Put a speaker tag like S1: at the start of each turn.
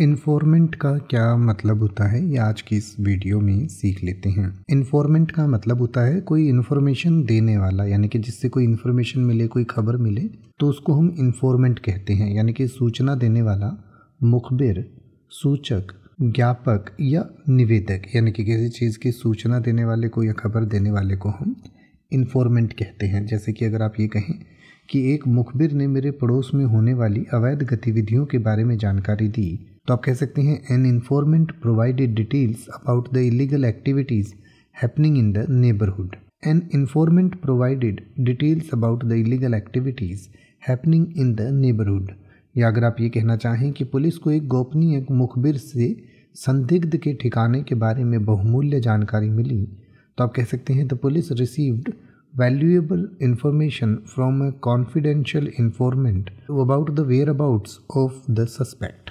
S1: informant का क्या मतलब होता है ये आज की इस वीडियो में सीख लेते हैं इन्फॉर्मेंट का मतलब होता है कोई इन्फॉर्मेशन देने वाला यानी कि जिससे कोई इन्फॉर्मेशन मिले कोई खबर मिले तो उसको हम इन्फॉर्मेंट कहते हैं यानी कि सूचना देने वाला मुखबिर सूचक ज्ञापक या निवेदक यानी कि किसी चीज़ की सूचना देने वाले को या खबर देने वाले को हम इन्फॉर्मेंट कहते हैं जैसे कि अगर आप ये कहें कि एक मुखबिर ने मेरे पड़ोस में होने वाली अवैध गतिविधियों के बारे में जानकारी दी तो आप कह सकते हैं an informant provided details about the illegal activities happening in the neighbourhood an informant provided details about the illegal activities happening in the neighbourhood या अगर आप ये कहना चाहें कि पुलिस को एक गोपनीय मुखबिर से संदिग्ध के ठिकाने के बारे में बहुमूल्य जानकारी मिली तो आप कह सकते हैं the police received information from a confidential informant about the whereabouts of the suspect